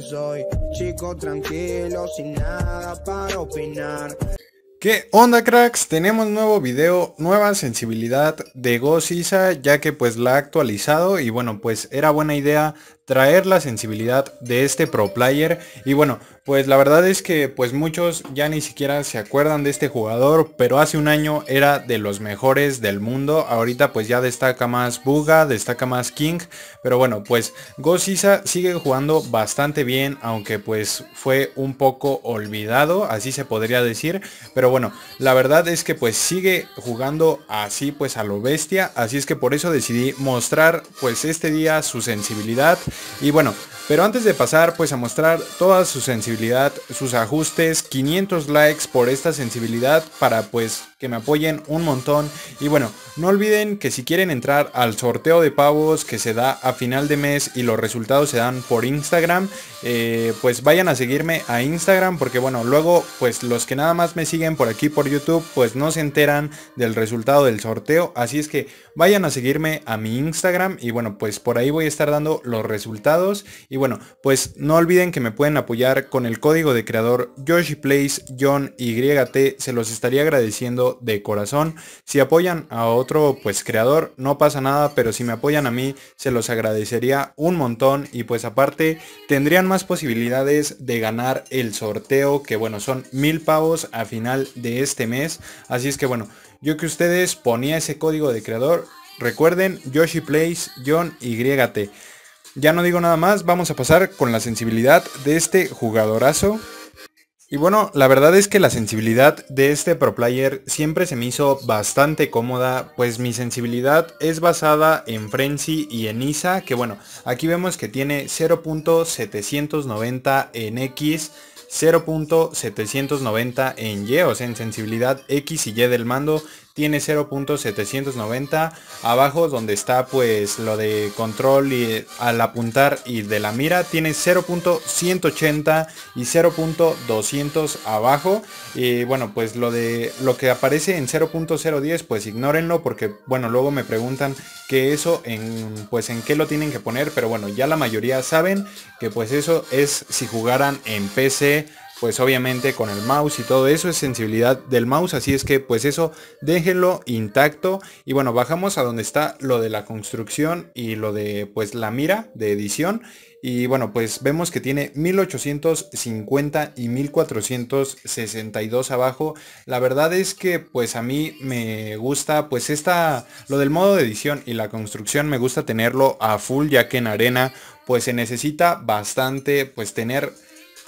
soy chico tranquilo, sin nada para opinar. ¿Qué onda cracks? Tenemos nuevo video, nueva sensibilidad de Gozisa ya que pues la ha actualizado y bueno pues era buena idea traer la sensibilidad de este pro player y bueno pues la verdad es que pues muchos ya ni siquiera se acuerdan de este jugador pero hace un año era de los mejores del mundo ahorita pues ya destaca más Buga destaca más King pero bueno pues gozisa sigue jugando bastante bien aunque pues fue un poco olvidado así se podría decir pero bueno la verdad es que pues sigue jugando así pues a lo bestia así es que por eso decidí mostrar pues este día su sensibilidad y bueno, pero antes de pasar pues a mostrar toda su sensibilidad, sus ajustes, 500 likes por esta sensibilidad para pues que me apoyen un montón. Y bueno, no olviden que si quieren entrar al sorteo de pavos que se da a final de mes y los resultados se dan por Instagram, eh, pues vayan a seguirme a Instagram porque bueno, luego pues los que nada más me siguen por aquí por YouTube pues no se enteran del resultado del sorteo. Así es que vayan a seguirme a mi Instagram y bueno pues por ahí voy a estar dando los resultados y bueno, pues no olviden que me pueden apoyar con el código de creador YoshiPlays John YT. Se los estaría agradeciendo de corazón. Si apoyan a otro pues creador, no pasa nada, pero si me apoyan a mí, se los agradecería un montón. Y pues aparte, tendrían más posibilidades de ganar el sorteo, que bueno, son mil pavos a final de este mes. Así es que bueno, yo que ustedes ponía ese código de creador, recuerden Yoshi John YT. Ya no digo nada más, vamos a pasar con la sensibilidad de este jugadorazo. Y bueno, la verdad es que la sensibilidad de este pro player siempre se me hizo bastante cómoda, pues mi sensibilidad es basada en Frenzy y en Isa, que bueno, aquí vemos que tiene 0.790 en X, 0.790 en Y, o sea, en sensibilidad X y Y del mando, tiene 0.790 abajo donde está pues lo de control y eh, al apuntar y de la mira tiene 0.180 y 0.200 abajo y bueno pues lo de lo que aparece en 0.010 pues ignórenlo porque bueno luego me preguntan que eso en pues en qué lo tienen que poner pero bueno ya la mayoría saben que pues eso es si jugaran en PC pues obviamente con el mouse y todo eso es sensibilidad del mouse, así es que pues eso déjenlo intacto y bueno, bajamos a donde está lo de la construcción y lo de pues la mira de edición y bueno, pues vemos que tiene 1850 y 1462 abajo. La verdad es que pues a mí me gusta pues esta, lo del modo de edición y la construcción me gusta tenerlo a full ya que en arena pues se necesita bastante pues tener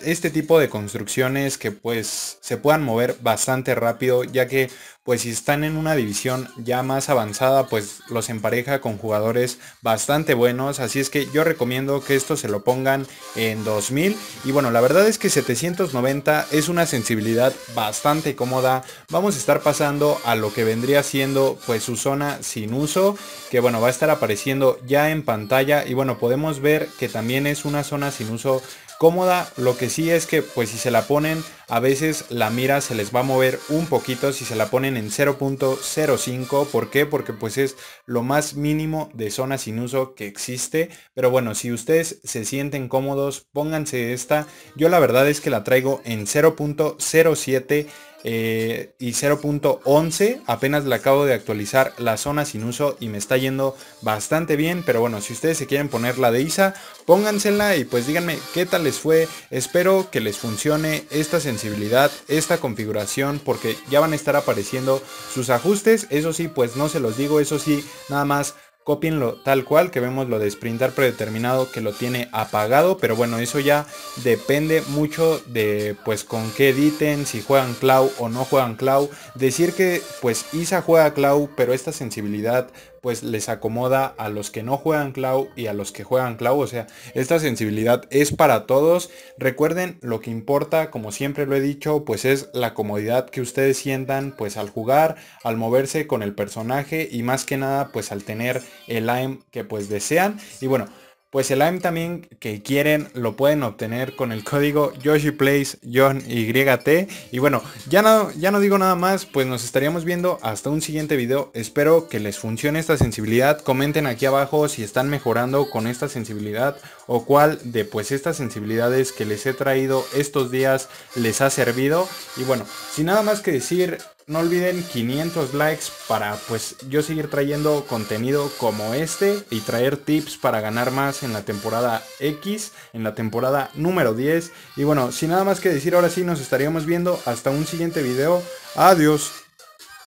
este tipo de construcciones que pues se puedan mover bastante rápido ya que pues si están en una división ya más avanzada pues los empareja con jugadores bastante buenos así es que yo recomiendo que esto se lo pongan en 2000 y bueno la verdad es que 790 es una sensibilidad bastante cómoda vamos a estar pasando a lo que vendría siendo pues su zona sin uso que bueno va a estar apareciendo ya en pantalla y bueno podemos ver que también es una zona sin uso cómoda. Lo que sí es que pues si se la ponen, a veces la mira se les va a mover un poquito si se la ponen en 0.05. ¿Por qué? Porque pues es lo más mínimo de zona sin uso que existe. Pero bueno, si ustedes se sienten cómodos, pónganse esta. Yo la verdad es que la traigo en 0.07. Eh, y 0.11 apenas le acabo de actualizar la zona sin uso y me está yendo bastante bien pero bueno si ustedes se quieren poner la de isa póngansela y pues díganme qué tal les fue espero que les funcione esta sensibilidad esta configuración porque ya van a estar apareciendo sus ajustes eso sí pues no se los digo eso sí nada más copienlo tal cual que vemos lo de sprintar predeterminado que lo tiene apagado pero bueno eso ya depende mucho de pues con qué editen si juegan cloud o no juegan cloud decir que pues isa juega cloud pero esta sensibilidad pues les acomoda a los que no juegan Clau y a los que juegan Clau. O sea, esta sensibilidad es para todos. Recuerden, lo que importa, como siempre lo he dicho, pues es la comodidad que ustedes sientan pues al jugar, al moverse con el personaje y más que nada pues al tener el aim que pues desean. Y bueno, pues el AIM también que quieren lo pueden obtener con el código YoshiPlays Y bueno, ya no, ya no digo nada más, pues nos estaríamos viendo hasta un siguiente video. Espero que les funcione esta sensibilidad. Comenten aquí abajo si están mejorando con esta sensibilidad o cuál de pues estas sensibilidades que les he traído estos días les ha servido. Y bueno, sin nada más que decir, no olviden 500 likes para pues yo seguir trayendo contenido como este y traer tips para ganar más en la temporada X, en la temporada número 10. Y bueno, sin nada más que decir, ahora sí nos estaríamos viendo hasta un siguiente video. Adiós.